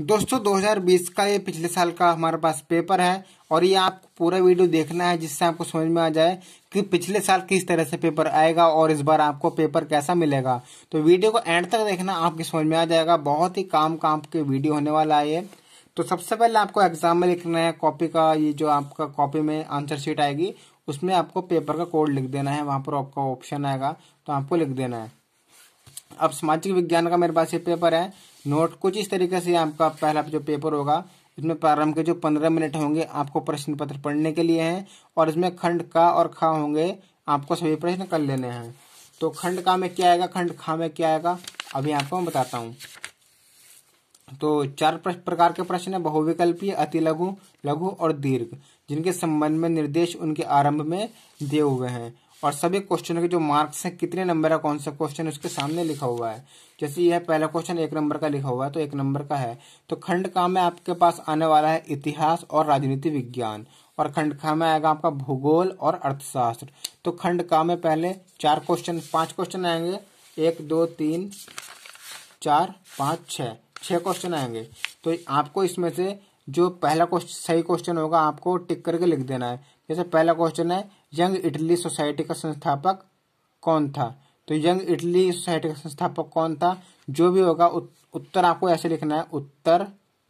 दोस्तों 2020 का ये पिछले साल का हमारे पास पेपर है और ये आपको पूरा वीडियो देखना है जिससे आपको समझ में आ जाए कि पिछले साल किस तरह से पेपर आएगा और इस बार आपको पेपर कैसा मिलेगा तो वीडियो को एंड तक देखना आपकी समझ में आ जाएगा बहुत ही काम काम के वीडियो होने वाला है ये तो सबसे पहले आपको एग्जाम में लिखना है कॉपी का ये जो आपका कॉपी में आंसर शीट आएगी उसमें आपको पेपर का कोड लिख देना है वहां पर आपका ऑप्शन आएगा तो आपको लिख देना है अब सामाजिक विज्ञान का मेरे पास ये पेपर है नोट कुछ इस तरीके से आपका पहला जो पेपर होगा इसमें प्रारंभ के जो पंद्रह मिनट होंगे आपको प्रश्न पत्र पढ़ने के लिए हैं और इसमें खंड का और खा होंगे आपको सभी प्रश्न कर लेने हैं तो खंड का में क्या आएगा खंड खा में क्या आएगा अभी आपको मैं बताता हूँ तो चार प्रकार के प्रश्न है बहुविकल्पीय अति लघु लघु और दीर्घ जिनके संबंध में निर्देश उनके आरंभ में दिए हुए हैं और सभी क्वेश्चनों के जो मार्क्स हैं कितने नंबर का कौन सा क्वेश्चन उसके सामने लिखा हुआ है जैसे यह पहला क्वेश्चन एक नंबर का लिखा हुआ है तो एक नंबर का है तो खंड का में आपके पास आने वाला है इतिहास और राजनीति विज्ञान और खंड का में आएगा आपका भूगोल और अर्थशास्त्र तो खंड का में पहले चार क्वेश्चन पांच क्वेश्चन आएंगे एक दो तीन चार पाँच छह छह क्वेश्चन आएंगे तो आपको इसमें से जो पहला क्वेश्चन सही क्वेश्चन होगा आपको टिक करके लिख देना है जैसे पहला क्वेश्चन है यंग इटली सोसाइटी का संस्थापक कौन था तो यंग इटली सोसाइटी का संस्थापक कौन था जो भी होगा उत, उत्तर आपको ऐसे लिखना है उत्तर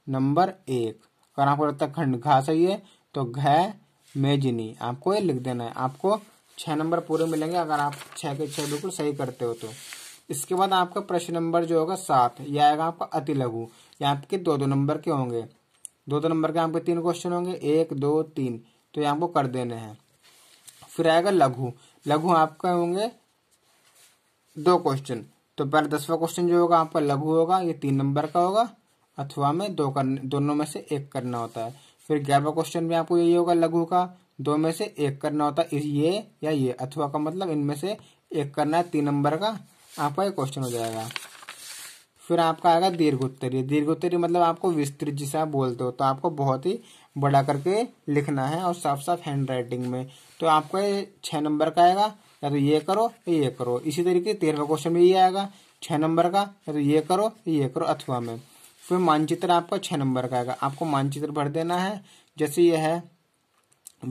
नंबर एक अगर आपको लगता है खंड घा सही है तो घ मेजिनी आपको ये लिख देना है आपको छः नंबर पूरे मिलेंगे अगर आप छः के छः बिल्कुल सही करते हो तो इसके बाद आपका प्रश्न नंबर जो होगा सात यह आएगा आपका अति लघु यहाँ आपके दो दो नंबर के होंगे दो दो नंबर के आपके तीन क्वेश्चन होंगे एक दो तीन तो ये आपको कर देने हैं फिर आएगा लघु लघु आपके होंगे दो क्वेश्चन तो पहले दसवा क्वेश्चन जो होगा आपका लघु होगा ये तीन नंबर का होगा अथवा में दो करने दोनों में से एक करना होता है फिर ग्यारहवा क्वेश्चन में आपको यही होगा लघु का दो में से एक करना होता है ये या ये अथवा का मतलब इनमें से एक करना है तीन नंबर का आपका ये क्वेश्चन हो जाएगा फिर आपका आएगा दीर्घोत्तरीय दीर्घोत्तरीय मतलब आपको विस्तृत जिसे आप बोलते हो तो आपको बहुत ही बड़ा करके लिखना है और साफ साफ हैंड राइटिंग में तो आपको छह नंबर का आएगा या तो ये करो या ये करो इसी तरीके तेरहवा क्वेश्चन में ये आएगा छह नंबर का या तो ये करो या ये करो अथवा में फिर मानचित्र आपका छह नंबर का आएगा आपको मानचित्र भर देना है जैसे यह है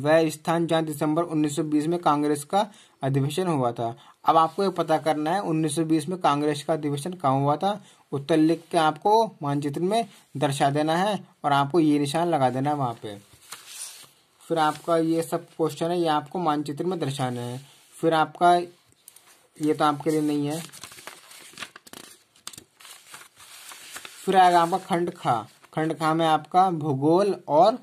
वह स्थान जहाँ दिसंबर 1920 में कांग्रेस का अधिवेशन हुआ था अब आपको ये पता करना है 1920 में कांग्रेस का अधिवेशन कहाँ हुआ था उत्तर लिख के आपको मानचित्र में दर्शा देना है और आपको ये निशान लगा देना है वहाँ पे फिर आपका ये सब क्वेश्चन है ये आपको मानचित्र में दर्शाना है फिर आपका ये तो आपके लिए नहीं है फिर आएगा आपका खंड खा खंड खा में आपका भूगोल और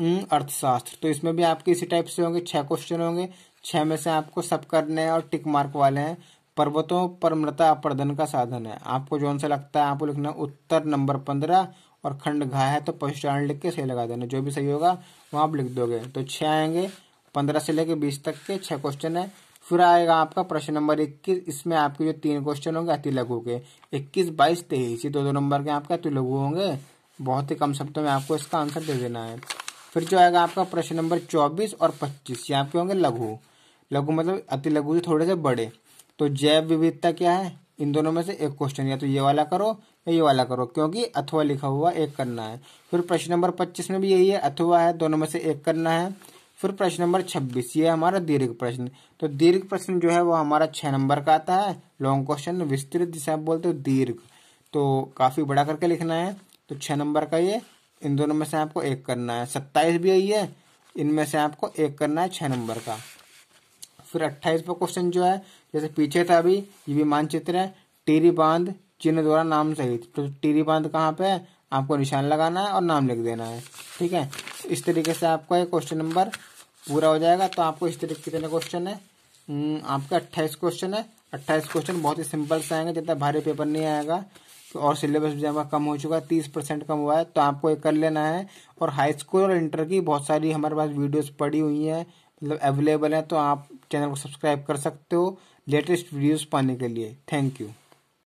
अर्थशास्त्र तो इसमें भी आपके इसी टाइप से होंगे छह क्वेश्चन होंगे छह में से आपको सब करने हैं और टिक मार्क वाले हैं पर्वतों पर मृता अपर्दन का साधन है आपको जो सा लगता है आपको लिखना उत्तर नंबर पंद्रह और खंड घा है तो पशुचारण लिख के सही लगा देना जो भी सही होगा वो आप लिख दोगे तो छह आएंगे पंद्रह से लेके बीस तक के छह क्वेश्चन है फिर आएगा आपका प्रश्न नंबर इक्कीस इसमें आपके जो तीन क्वेश्चन होंगे अति लघु के इक्कीस बाईस तेईस ये दो दो नंबर के आपके अति लघु होंगे बहुत ही कम शब्दों में आपको इसका आंसर दे देना है फिर जो आएगा आपका प्रश्न नंबर चौबीस और पच्चीस ये आपके होंगे लघु लघु मतलब अति लघु से थोड़े से बड़े तो जैव विविधता क्या है इन दोनों में से एक क्वेश्चन या तो ये वाला करो या ये वाला करो क्योंकि अथवा लिखा हुआ एक करना है फिर प्रश्न नंबर पच्चीस में भी यही है अथवा है दोनों में से एक करना है फिर प्रश्न नंबर छब्बीस ये हमारा दीर्घ प्रश्न तो दीर्घ प्रश्न जो है वो हमारा छह नंबर का आता है लॉन्ग क्वेश्चन विस्तृत जिसे आप बोलते हो दीर्घ तो काफी बड़ा करके लिखना है तो छह नंबर का ये इन दोनों में से आपको एक करना है सत्ताईस भी यही है इनमें से आपको एक करना है छह नंबर का फिर पर क्वेश्चन जो है जैसे पीछे था अभी ये भी मानचित्र है टीरी बांध चिन्ह द्वारा नाम सहित तो टीरी बांध कहाँ पे है आपको निशान लगाना है और नाम लिख देना है ठीक है इस तरीके से आपका ये क्वेश्चन नंबर पूरा हो जाएगा तो आपको इस तरीके कितने क्वेश्चन है हम्म, आपका अट्ठाईस क्वेश्चन है अट्ठाईस क्वेश्चन बहुत ही सिंपल से आएंगे जितना भारी पेपर नहीं आएगा तो और सिलेबस भी हमारा कम हो चुका है तीस परसेंट कम हुआ है तो आपको ये कर लेना है और हाई स्कूल और इंटर की बहुत सारी हमारे पास वीडियोस पड़ी हुई हैं मतलब अवेलेबल हैं तो आप चैनल को सब्सक्राइब कर सकते हो लेटेस्ट वीडियोस पाने के लिए थैंक यू